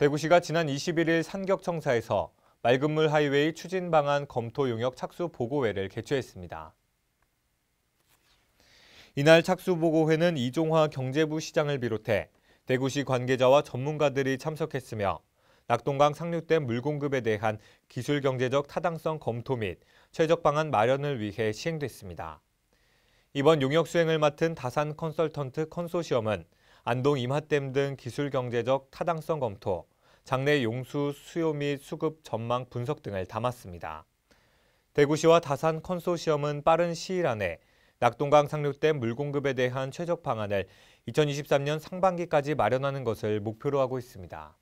대구시가 지난 21일 산격청사에서 맑은물 하이웨이 추진 방안 검토 용역 착수 보고회를 개최했습니다. 이날 착수 보고회는 이종화 경제부 시장을 비롯해 대구시 관계자와 전문가들이 참석했으며 낙동강 상류댐 물 공급에 대한 기술 경제적 타당성 검토 및 최적 방안 마련을 위해 시행됐습니다. 이번 용역 수행을 맡은 다산 컨설턴트 컨소시엄은 안동 임하댐 등 기술 경제적 타당성 검토, 장내 용수 수요 및 수급 전망 분석 등을 담았습니다. 대구시와 다산 컨소시엄은 빠른 시일 안에 낙동강 상륙댐 물공급에 대한 최적 방안을 2023년 상반기까지 마련하는 것을 목표로 하고 있습니다.